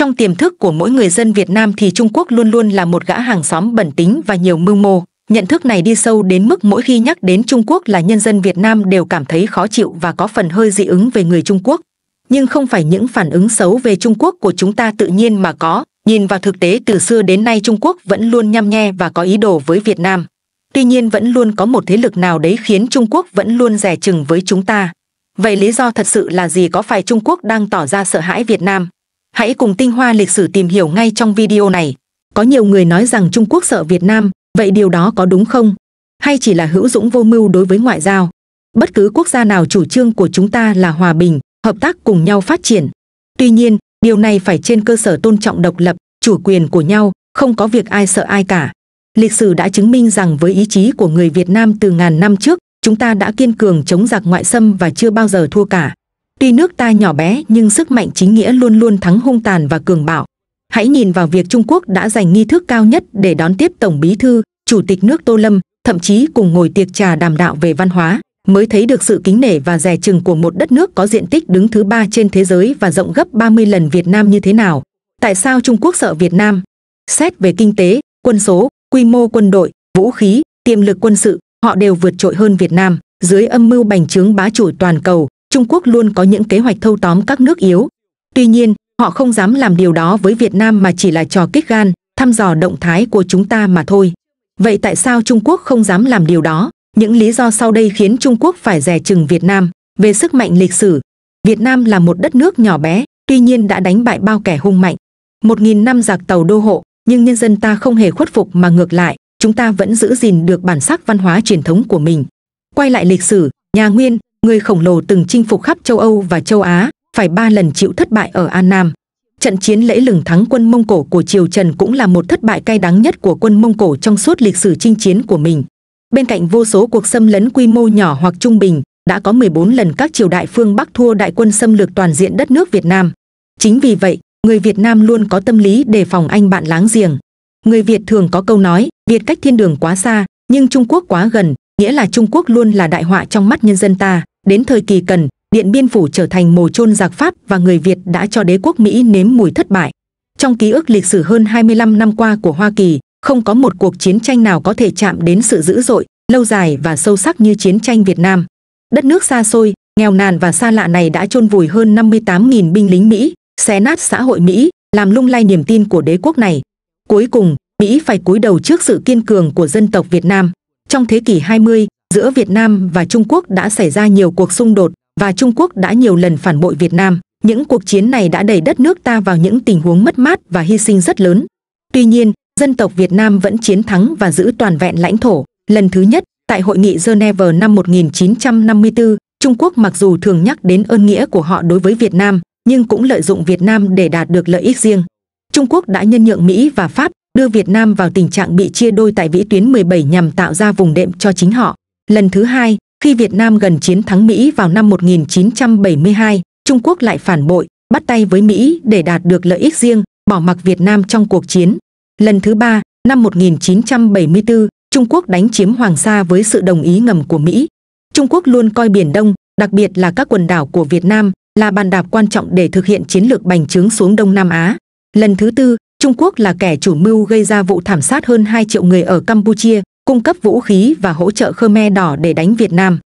trong tiềm thức của mỗi người dân việt nam thì trung quốc luôn luôn là một gã hàng xóm bẩn tính và nhiều mưu mô nhận thức này đi sâu đến mức mỗi khi nhắc đến trung quốc là nhân dân việt nam đều cảm thấy khó chịu và có phần hơi dị ứng về người trung quốc nhưng không phải những phản ứng xấu về trung quốc của chúng ta tự nhiên mà có nhìn vào thực tế từ xưa đến nay trung quốc vẫn luôn nhăm nhe và có ý đồ với việt nam tuy nhiên vẫn luôn có một thế lực nào đấy khiến trung quốc vẫn luôn rẻ chừng với chúng ta vậy lý do thật sự là gì có phải trung quốc đang tỏ ra sợ hãi việt nam hãy cùng tinh hoa lịch sử tìm hiểu ngay trong video này có nhiều người nói rằng trung quốc sợ việt nam vậy điều đó có đúng không hay chỉ là hữu dũng vô mưu đối với ngoại giao bất cứ quốc gia nào chủ trương của chúng ta là hòa bình hợp tác cùng nhau phát triển tuy nhiên điều này phải trên cơ sở tôn trọng độc lập chủ quyền của nhau không có việc ai sợ ai cả lịch sử đã chứng minh rằng với ý chí của người việt nam từ ngàn năm trước chúng ta đã kiên cường chống giặc ngoại xâm và chưa bao giờ thua cả tuy nước ta nhỏ bé nhưng sức mạnh chính nghĩa luôn luôn thắng hung tàn và cường bạo hãy nhìn vào việc trung quốc đã dành nghi thức cao nhất để đón tiếp tổng bí thư chủ tịch nước tô lâm thậm chí cùng ngồi tiệc trà đàm đạo về văn hóa mới thấy được sự kính nể và rẻ chừng của một đất nước có diện tích đứng thứ ba trên thế giới và rộng gấp 30 lần Việt Nam như thế nào. Tại sao Trung Quốc sợ Việt Nam? Xét về kinh tế, quân số, quy mô quân đội, vũ khí, tiềm lực quân sự, họ đều vượt trội hơn Việt Nam. Dưới âm mưu bành trướng bá chủ toàn cầu, Trung Quốc luôn có những kế hoạch thâu tóm các nước yếu. Tuy nhiên, họ không dám làm điều đó với Việt Nam mà chỉ là trò kích gan, thăm dò động thái của chúng ta mà thôi. Vậy tại sao Trung Quốc không dám làm điều đó? Những lý do sau đây khiến Trung Quốc phải dè chừng Việt Nam về sức mạnh lịch sử. Việt Nam là một đất nước nhỏ bé, tuy nhiên đã đánh bại bao kẻ hung mạnh. Một nghìn năm giặc tàu đô hộ, nhưng nhân dân ta không hề khuất phục mà ngược lại, chúng ta vẫn giữ gìn được bản sắc văn hóa truyền thống của mình. Quay lại lịch sử, nhà Nguyên, người khổng lồ từng chinh phục khắp châu Âu và châu Á, phải ba lần chịu thất bại ở An Nam. Trận chiến lễ lừng thắng quân Mông Cổ của Triều Trần cũng là một thất bại cay đắng nhất của quân Mông Cổ trong suốt lịch sử chinh chiến của mình. Bên cạnh vô số cuộc xâm lấn quy mô nhỏ hoặc trung bình, đã có 14 lần các triều đại phương Bắc thua đại quân xâm lược toàn diện đất nước Việt Nam. Chính vì vậy, người Việt Nam luôn có tâm lý đề phòng anh bạn láng giềng. Người Việt thường có câu nói, Việt cách thiên đường quá xa, nhưng Trung Quốc quá gần, nghĩa là Trung Quốc luôn là đại họa trong mắt nhân dân ta đến thời kỳ cần điện biên phủ trở thành mồ chôn giặc pháp và người việt đã cho đế quốc mỹ nếm mùi thất bại trong ký ức lịch sử hơn 25 năm qua của hoa kỳ không có một cuộc chiến tranh nào có thể chạm đến sự dữ dội lâu dài và sâu sắc như chiến tranh việt nam đất nước xa xôi nghèo nàn và xa lạ này đã chôn vùi hơn 58.000 binh lính mỹ xé nát xã hội mỹ làm lung lay niềm tin của đế quốc này cuối cùng mỹ phải cúi đầu trước sự kiên cường của dân tộc việt nam trong thế kỷ 20, giữa Việt Nam và Trung Quốc đã xảy ra nhiều cuộc xung đột và Trung Quốc đã nhiều lần phản bội Việt Nam. Những cuộc chiến này đã đẩy đất nước ta vào những tình huống mất mát và hy sinh rất lớn. Tuy nhiên, dân tộc Việt Nam vẫn chiến thắng và giữ toàn vẹn lãnh thổ. Lần thứ nhất, tại hội nghị Geneva năm 1954, Trung Quốc mặc dù thường nhắc đến ơn nghĩa của họ đối với Việt Nam, nhưng cũng lợi dụng Việt Nam để đạt được lợi ích riêng. Trung Quốc đã nhân nhượng Mỹ và Pháp đưa Việt Nam vào tình trạng bị chia đôi tại vĩ tuyến 17 nhằm tạo ra vùng đệm cho chính họ. Lần thứ hai, khi Việt Nam gần chiến thắng Mỹ vào năm 1972, Trung Quốc lại phản bội, bắt tay với Mỹ để đạt được lợi ích riêng, bỏ mặc Việt Nam trong cuộc chiến. Lần thứ ba, năm 1974, Trung Quốc đánh chiếm Hoàng Sa với sự đồng ý ngầm của Mỹ. Trung Quốc luôn coi Biển Đông, đặc biệt là các quần đảo của Việt Nam, là bàn đạp quan trọng để thực hiện chiến lược bành trướng xuống Đông Nam Á. Lần thứ tư, Trung Quốc là kẻ chủ mưu gây ra vụ thảm sát hơn 2 triệu người ở Campuchia cung cấp vũ khí và hỗ trợ Khmer Đỏ để đánh Việt Nam.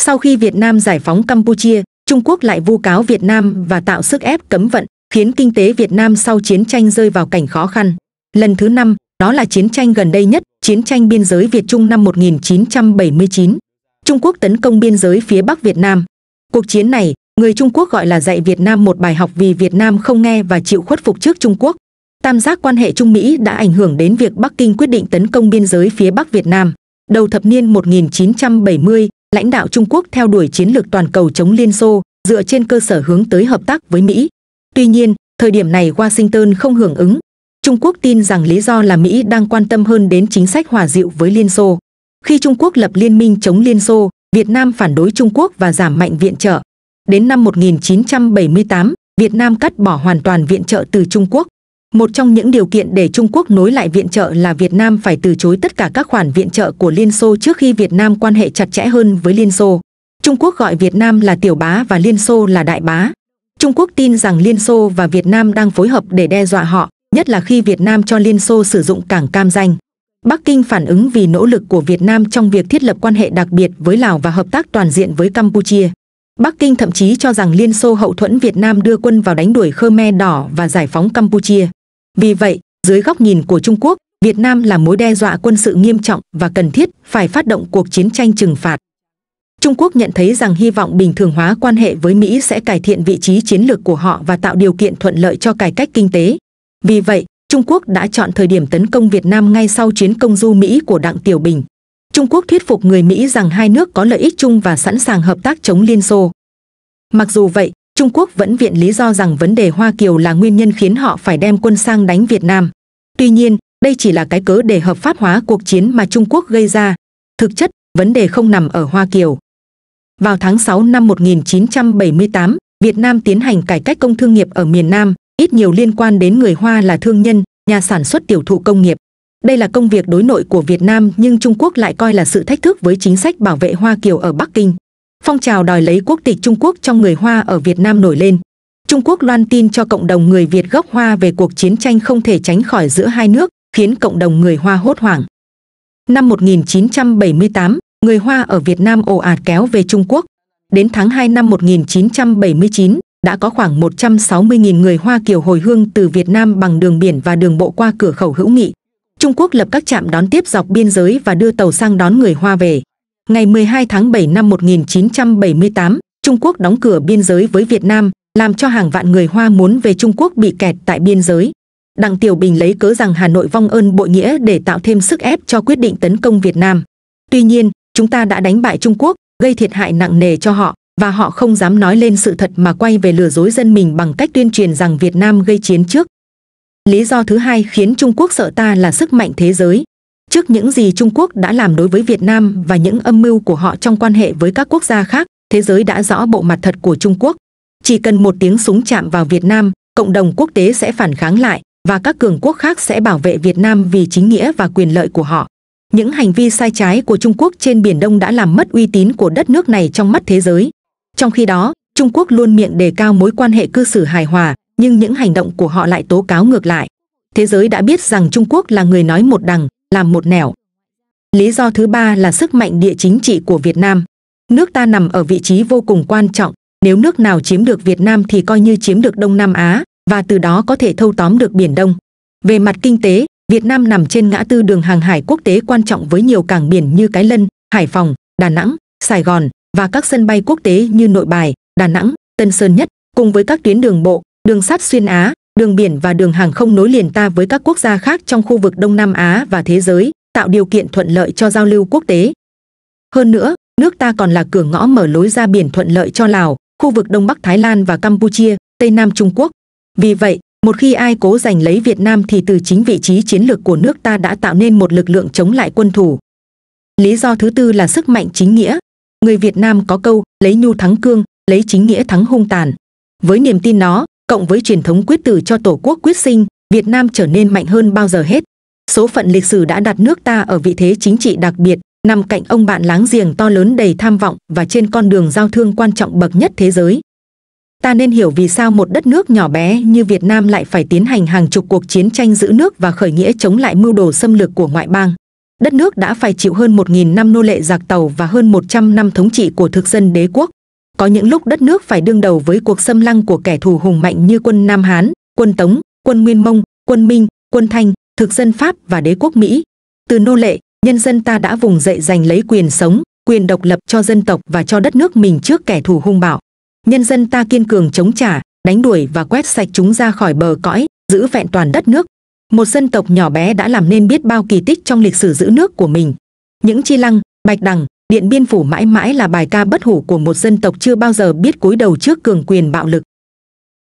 Sau khi Việt Nam giải phóng Campuchia, Trung Quốc lại vu cáo Việt Nam và tạo sức ép cấm vận, khiến kinh tế Việt Nam sau chiến tranh rơi vào cảnh khó khăn. Lần thứ năm, đó là chiến tranh gần đây nhất, chiến tranh biên giới Việt Trung năm 1979. Trung Quốc tấn công biên giới phía Bắc Việt Nam. Cuộc chiến này, người Trung Quốc gọi là dạy Việt Nam một bài học vì Việt Nam không nghe và chịu khuất phục trước Trung Quốc, tam giác quan hệ Trung Mỹ đã ảnh hưởng đến việc Bắc Kinh quyết định tấn công biên giới phía Bắc Việt Nam. Đầu thập niên 1970, lãnh đạo Trung Quốc theo đuổi chiến lược toàn cầu chống Liên Xô dựa trên cơ sở hướng tới hợp tác với Mỹ. Tuy nhiên, thời điểm này Washington không hưởng ứng. Trung Quốc tin rằng lý do là Mỹ đang quan tâm hơn đến chính sách hòa dịu với Liên Xô. Khi Trung Quốc lập liên minh chống Liên Xô, Việt Nam phản đối Trung Quốc và giảm mạnh viện trợ. Đến năm 1978, Việt Nam cắt bỏ hoàn toàn viện trợ từ Trung Quốc một trong những điều kiện để trung quốc nối lại viện trợ là việt nam phải từ chối tất cả các khoản viện trợ của liên xô trước khi việt nam quan hệ chặt chẽ hơn với liên xô trung quốc gọi việt nam là tiểu bá và liên xô là đại bá trung quốc tin rằng liên xô và việt nam đang phối hợp để đe dọa họ nhất là khi việt nam cho liên xô sử dụng cảng cam danh Bắc Kinh phản ứng vì nỗ lực của Việt Nam trong việc thiết lập quan hệ đặc biệt với Lào và hợp tác toàn diện với Campuchia. Bắc Kinh thậm chí cho rằng Liên Xô hậu thuẫn Việt Nam đưa quân vào đánh đuổi Khmer Đỏ và giải phóng Campuchia vì vậy dưới góc nhìn của trung quốc việt nam là mối đe dọa quân sự nghiêm trọng và cần thiết phải phát động cuộc chiến tranh trừng phạt Trung Quốc nhận thấy rằng hy vọng bình thường hóa quan hệ với Mỹ sẽ cải thiện vị trí chiến lược của họ và tạo điều kiện thuận lợi cho cải cách kinh tế. Vì vậy, Trung Quốc đã chọn thời điểm tấn công Việt Nam ngay sau chiến công du Mỹ của Đặng Tiểu Bình. Trung Quốc thuyết phục người Mỹ rằng hai nước có lợi ích chung và sẵn sàng hợp tác chống Liên Xô. Mặc dù vậy, Trung Quốc vẫn viện lý do rằng vấn đề Hoa Kiều là nguyên nhân khiến họ phải đem quân sang đánh Việt Nam. Tuy nhiên, đây chỉ là cái cớ để hợp pháp hóa cuộc chiến mà Trung Quốc gây ra. Thực chất, vấn đề không nằm ở Hoa Kiều. Vào tháng 6 năm 1978, Việt Nam tiến hành cải cách công thương nghiệp ở miền Nam, ít nhiều liên quan đến người Hoa là thương nhân, nhà sản xuất tiểu thụ công nghiệp. Đây là công việc đối nội của Việt Nam nhưng Trung Quốc lại coi là sự thách thức với chính sách bảo vệ Hoa Kiều ở Bắc Kinh phong trào đòi lấy quốc tịch Trung Quốc trong người Hoa ở Việt Nam nổi lên. Trung Quốc loan tin cho cộng đồng người Việt gốc Hoa về cuộc chiến tranh không thể tránh khỏi giữa hai nước, khiến cộng đồng người Hoa hốt hoảng. Năm 1978, người Hoa ở Việt Nam ồ ạt kéo về Trung Quốc. Đến tháng 2 năm 1979, đã có khoảng 160.000 người Hoa kiều hồi hương từ Việt Nam bằng đường biển và đường bộ qua cửa khẩu hữu nghị. Trung Quốc lập các trạm đón tiếp dọc biên giới và đưa tàu sang đón người Hoa về. Ngày 12 tháng 7 năm 1978, Trung Quốc đóng cửa biên giới với Việt Nam, làm cho hàng vạn người Hoa muốn về Trung Quốc bị kẹt tại biên giới. Đặng Tiểu Bình lấy cớ rằng Hà Nội vong ơn bội nghĩa để tạo thêm sức ép cho quyết định tấn công Việt Nam. Tuy nhiên, chúng ta đã đánh bại Trung Quốc, gây thiệt hại nặng nề cho họ và họ không dám nói lên sự thật mà quay về lừa dối dân mình bằng cách tuyên truyền rằng Việt Nam gây chiến trước. Lý do thứ hai khiến Trung Quốc sợ ta là sức mạnh thế giới trước những gì trung quốc đã làm đối với việt nam và những âm mưu của họ trong quan hệ với các quốc gia khác thế giới đã rõ bộ mặt thật của trung quốc chỉ cần một tiếng súng chạm vào việt nam cộng đồng quốc tế sẽ phản kháng lại và các cường quốc khác sẽ bảo vệ việt nam vì chính nghĩa và quyền lợi của họ những hành vi sai trái của trung quốc trên biển đông đã làm mất uy tín của đất nước này trong mắt thế giới trong khi đó trung quốc luôn miệng đề cao mối quan hệ cư xử hài hòa nhưng những hành động của họ lại tố cáo ngược lại thế giới đã biết rằng trung quốc là người nói một đằng làm một nẻo. Lý do thứ ba là sức mạnh địa chính trị của Việt Nam. Nước ta nằm ở vị trí vô cùng quan trọng, nếu nước nào chiếm được Việt Nam thì coi như chiếm được Đông Nam Á và từ đó có thể thâu tóm được Biển Đông. Về mặt kinh tế, Việt Nam nằm trên ngã tư đường hàng hải quốc tế quan trọng với nhiều cảng biển như Cái Lân, Hải Phòng, Đà Nẵng, Sài Gòn và các sân bay quốc tế như Nội Bài, Đà Nẵng, Tân Sơn Nhất, cùng với các tuyến đường bộ, đường sắt xuyên Á, đường biển và đường hàng không nối liền ta với các quốc gia khác trong khu vực Đông Nam Á và thế giới, tạo điều kiện thuận lợi cho giao lưu quốc tế. Hơn nữa, nước ta còn là cửa ngõ mở lối ra biển thuận lợi cho Lào, khu vực Đông Bắc Thái Lan và Campuchia, Tây Nam Trung Quốc. Vì vậy, một khi ai cố giành lấy Việt Nam thì từ chính vị trí chiến lược của nước ta đã tạo nên một lực lượng chống lại quân thủ. Lý do thứ tư là sức mạnh chính nghĩa. Người Việt Nam có câu lấy nhu thắng cương, lấy chính nghĩa thắng hung tàn. Với niềm tin đó, cộng với truyền thống quyết tử cho tổ quốc quyết sinh việt nam trở nên mạnh hơn bao giờ hết số phận lịch sử đã đặt nước ta ở vị thế chính trị đặc biệt nằm cạnh ông bạn láng giềng to lớn đầy tham vọng và trên con đường giao thương quan trọng bậc nhất thế giới ta nên hiểu vì sao một đất nước nhỏ bé như việt nam lại phải tiến hành hàng chục cuộc chiến tranh giữ nước và khởi nghĩa chống lại mưu đồ xâm lược của ngoại bang đất nước đã phải chịu hơn 1.000 năm nô lệ giặc tàu và hơn 100 năm thống trị của thực dân đế quốc có những lúc đất nước phải đương đầu với cuộc xâm lăng của kẻ thù hùng mạnh như quân Nam Hán, quân Tống, quân Nguyên Mông, quân Minh, quân Thanh, thực dân Pháp và đế quốc Mỹ. Từ nô lệ, nhân dân ta đã vùng dậy giành lấy quyền sống, quyền độc lập cho dân tộc và cho đất nước mình trước kẻ thù hung bạo. Nhân dân ta kiên cường chống trả, đánh đuổi và quét sạch chúng ra khỏi bờ cõi, giữ vẹn toàn đất nước. Một dân tộc nhỏ bé đã làm nên biết bao kỳ tích trong lịch sử giữ nước của mình. Những chi lăng, bạch đằng, điện biên phủ mãi mãi là bài ca bất hủ của một dân tộc chưa bao giờ biết cúi đầu trước cường quyền bạo lực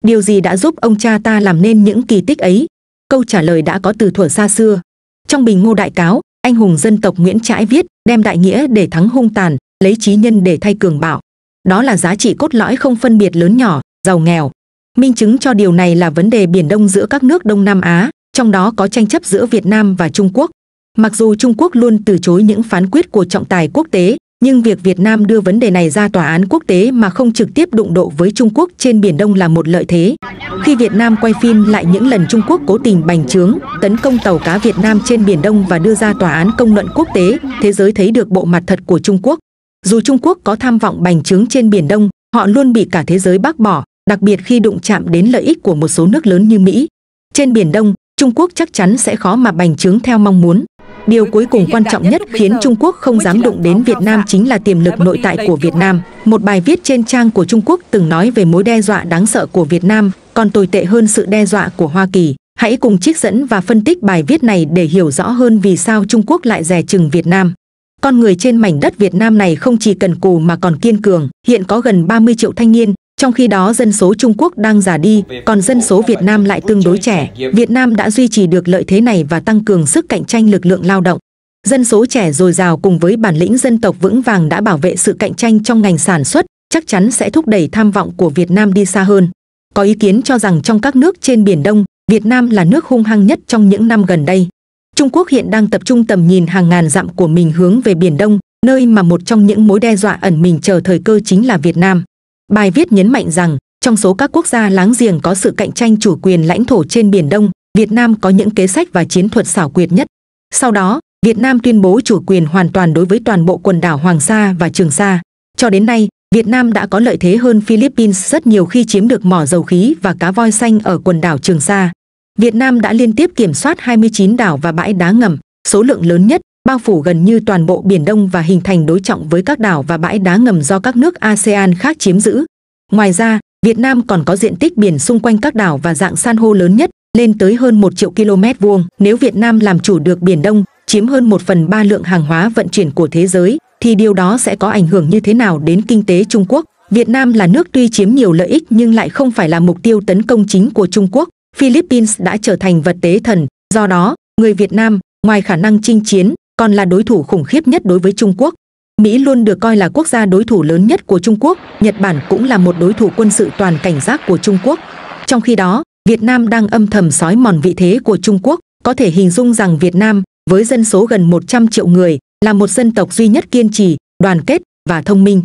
điều gì đã giúp ông cha ta làm nên những kỳ tích ấy câu trả lời đã có từ thuở xa xưa trong bình ngô đại cáo anh hùng dân tộc nguyễn trãi viết đem đại nghĩa để thắng hung tàn lấy trí nhân để thay cường bạo đó là giá trị cốt lõi không phân biệt lớn nhỏ giàu nghèo minh chứng cho điều này là vấn đề biển đông giữa các nước đông nam á trong đó có tranh chấp giữa việt nam và trung quốc mặc dù trung quốc luôn từ chối những phán quyết của trọng tài quốc tế nhưng việc việt nam đưa vấn đề này ra tòa án quốc tế mà không trực tiếp đụng độ với trung quốc trên biển đông là một lợi thế khi việt nam quay phim lại những lần trung quốc cố tình bành trướng tấn công tàu cá việt nam trên biển đông và đưa ra tòa án công luận quốc tế thế giới thấy được bộ mặt thật của trung quốc dù trung quốc có tham vọng bành trướng trên biển đông họ luôn bị cả thế giới bác bỏ đặc biệt khi đụng chạm đến lợi ích của một số nước lớn như mỹ trên biển đông trung quốc chắc chắn sẽ khó mà bành trướng theo mong muốn Điều cuối cùng quan trọng nhất khiến Trung Quốc không dám đụng đến Việt Nam chính là tiềm lực nội tại của Việt Nam. Một bài viết trên trang của Trung Quốc từng nói về mối đe dọa đáng sợ của Việt Nam, còn tồi tệ hơn sự đe dọa của Hoa Kỳ. Hãy cùng trích dẫn và phân tích bài viết này để hiểu rõ hơn vì sao Trung Quốc lại dè chừng Việt Nam. Con người trên mảnh đất Việt Nam này không chỉ cần cù mà còn kiên cường, hiện có gần 30 triệu thanh niên, trong khi đó dân số Trung Quốc đang già đi, còn dân số Việt Nam lại tương đối trẻ. Việt Nam đã duy trì được lợi thế này và tăng cường sức cạnh tranh lực lượng lao động. Dân số trẻ dồi dào cùng với bản lĩnh dân tộc vững vàng đã bảo vệ sự cạnh tranh trong ngành sản xuất, chắc chắn sẽ thúc đẩy tham vọng của Việt Nam đi xa hơn. Có ý kiến cho rằng trong các nước trên Biển Đông, Việt Nam là nước hung hăng nhất trong những năm gần đây. Trung Quốc hiện đang tập trung tầm nhìn hàng ngàn dặm của mình hướng về Biển Đông, nơi mà một trong những mối đe dọa ẩn mình chờ thời cơ chính là Việt Nam. Bài viết nhấn mạnh rằng, trong số các quốc gia láng giềng có sự cạnh tranh chủ quyền lãnh thổ trên Biển Đông, Việt Nam có những kế sách và chiến thuật xảo quyệt nhất. Sau đó, Việt Nam tuyên bố chủ quyền hoàn toàn đối với toàn bộ quần đảo Hoàng Sa và Trường Sa. Cho đến nay, Việt Nam đã có lợi thế hơn Philippines rất nhiều khi chiếm được mỏ dầu khí và cá voi xanh ở quần đảo Trường Sa. Việt Nam đã liên tiếp kiểm soát 29 đảo và bãi đá ngầm, số lượng lớn nhất bao phủ gần như toàn bộ Biển Đông và hình thành đối trọng với các đảo và bãi đá ngầm do các nước ASEAN khác chiếm giữ. Ngoài ra, Việt Nam còn có diện tích biển xung quanh các đảo và dạng san hô lớn nhất, lên tới hơn 1 triệu km vuông. Nếu Việt Nam làm chủ được Biển Đông, chiếm hơn 1 phần 3 lượng hàng hóa vận chuyển của thế giới, thì điều đó sẽ có ảnh hưởng như thế nào đến kinh tế Trung Quốc? Việt Nam là nước tuy chiếm nhiều lợi ích nhưng lại không phải là mục tiêu tấn công chính của Trung Quốc. Philippines đã trở thành vật tế thần, do đó, người Việt Nam, ngoài khả năng chinh chiến, còn là đối thủ khủng khiếp nhất đối với Trung Quốc. Mỹ luôn được coi là quốc gia đối thủ lớn nhất của Trung Quốc, Nhật Bản cũng là một đối thủ quân sự toàn cảnh giác của Trung Quốc. Trong khi đó, Việt Nam đang âm thầm sói mòn vị thế của Trung Quốc, có thể hình dung rằng Việt Nam, với dân số gần 100 triệu người, là một dân tộc duy nhất kiên trì, đoàn kết và thông minh.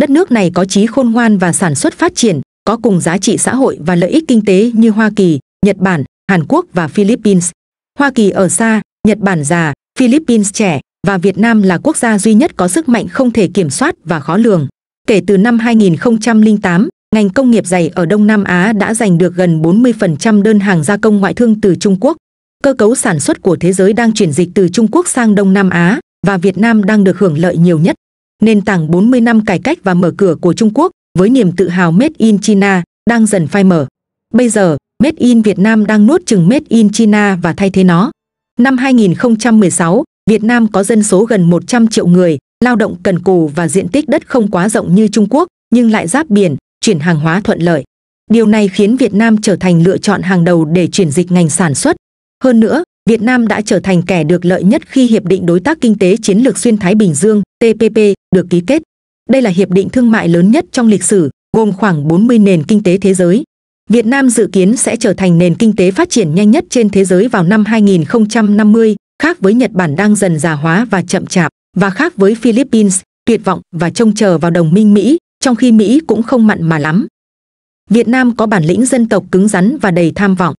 Đất nước này có trí khôn ngoan và sản xuất phát triển, có cùng giá trị xã hội và lợi ích kinh tế như Hoa Kỳ, Nhật Bản, Hàn Quốc và Philippines. Hoa Kỳ ở xa, Nhật Bản già, Philippines trẻ và Việt Nam là quốc gia duy nhất có sức mạnh không thể kiểm soát và khó lường. Kể từ năm 2008, ngành công nghiệp giày ở Đông Nam Á đã giành được gần 40% đơn hàng gia công ngoại thương từ Trung Quốc. Cơ cấu sản xuất của thế giới đang chuyển dịch từ Trung Quốc sang Đông Nam Á và Việt Nam đang được hưởng lợi nhiều nhất. Nền tảng 40 năm cải cách và mở cửa của Trung Quốc với niềm tự hào Made in China đang dần phai mở. Bây giờ, Made in Việt Nam đang nuốt chừng Made in China và thay thế nó. Năm 2016, Việt Nam có dân số gần 100 triệu người, lao động cần cù và diện tích đất không quá rộng như Trung Quốc, nhưng lại giáp biển, chuyển hàng hóa thuận lợi. Điều này khiến Việt Nam trở thành lựa chọn hàng đầu để chuyển dịch ngành sản xuất. Hơn nữa, Việt Nam đã trở thành kẻ được lợi nhất khi Hiệp định Đối tác Kinh tế Chiến lược Xuyên Thái Bình Dương TPP được ký kết. Đây là hiệp định thương mại lớn nhất trong lịch sử, gồm khoảng 40 nền kinh tế thế giới, Việt Nam dự kiến sẽ trở thành nền kinh tế phát triển nhanh nhất trên thế giới vào năm 2050, khác với Nhật Bản đang dần già hóa và chậm chạp, và khác với Philippines, tuyệt vọng và trông chờ vào đồng minh Mỹ, trong khi Mỹ cũng không mặn mà lắm. Việt Nam có bản lĩnh dân tộc cứng rắn và đầy tham vọng.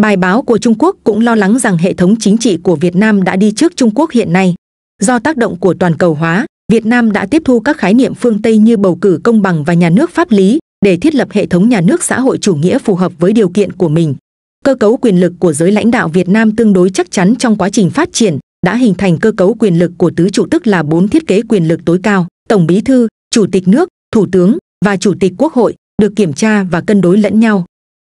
Bài báo của Trung Quốc cũng lo lắng rằng hệ thống chính trị của Việt Nam đã đi trước Trung Quốc hiện nay. Do tác động của toàn cầu hóa, Việt Nam đã tiếp thu các khái niệm phương Tây như bầu cử công bằng và nhà nước pháp lý, để thiết lập hệ thống nhà nước xã hội chủ nghĩa phù hợp với điều kiện của mình cơ cấu quyền lực của giới lãnh đạo Việt Nam tương đối chắc chắn trong quá trình phát triển, đã hình thành cơ cấu quyền lực của tứ trụ tức là bốn thiết kế quyền lực tối cao, Tổng Bí thư, Chủ tịch nước, Thủ tướng và Chủ tịch Quốc hội được kiểm tra và cân đối lẫn nhau.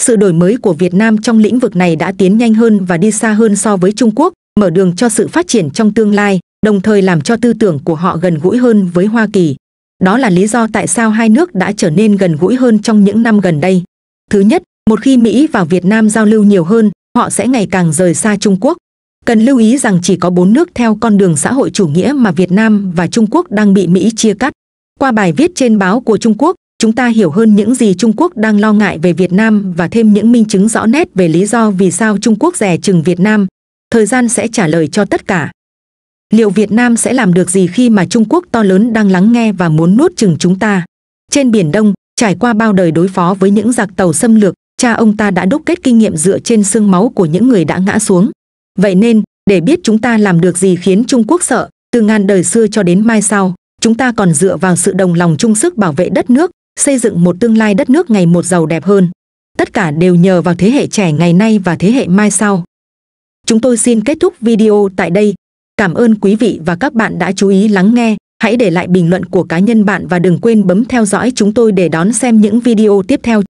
Sự đổi mới của Việt Nam trong lĩnh vực này đã tiến nhanh hơn và đi xa hơn so với Trung Quốc, mở đường cho sự phát triển trong tương lai, đồng thời làm cho tư tưởng của họ gần gũi hơn với Hoa Kỳ, đó là lý do tại sao hai nước đã trở nên gần gũi hơn trong những năm gần đây thứ nhất một khi mỹ và việt nam giao lưu nhiều hơn họ sẽ ngày càng rời xa trung quốc cần lưu ý rằng chỉ có bốn nước theo con đường xã hội chủ nghĩa mà việt nam và trung quốc đang bị mỹ chia cắt qua bài viết trên báo của trung quốc chúng ta hiểu hơn những gì Trung Quốc đang lo ngại về Việt Nam và thêm những minh chứng rõ nét về lý do vì sao Trung Quốc rẻ chừng Việt Nam. Thời gian sẽ trả lời cho tất cả liệu Việt Nam sẽ làm được gì khi mà Trung Quốc to lớn đang lắng nghe và muốn nuốt chừng chúng ta? Trên Biển Đông, trải qua bao đời đối phó với những giặc tàu xâm lược, cha ông ta đã đúc kết kinh nghiệm dựa trên xương máu của những người đã ngã xuống. Vậy nên, để biết chúng ta làm được gì khiến Trung Quốc sợ, từ ngàn đời xưa cho đến mai sau, chúng ta còn dựa vào sự đồng lòng chung sức bảo vệ đất nước, xây dựng một tương lai đất nước ngày một giàu đẹp hơn. Tất cả đều nhờ vào thế hệ trẻ ngày nay và thế hệ mai sau. Chúng tôi xin kết thúc video tại đây, Cảm ơn quý vị và các bạn đã chú ý lắng nghe. Hãy để lại bình luận của cá nhân bạn và đừng quên bấm theo dõi chúng tôi để đón xem những video tiếp theo.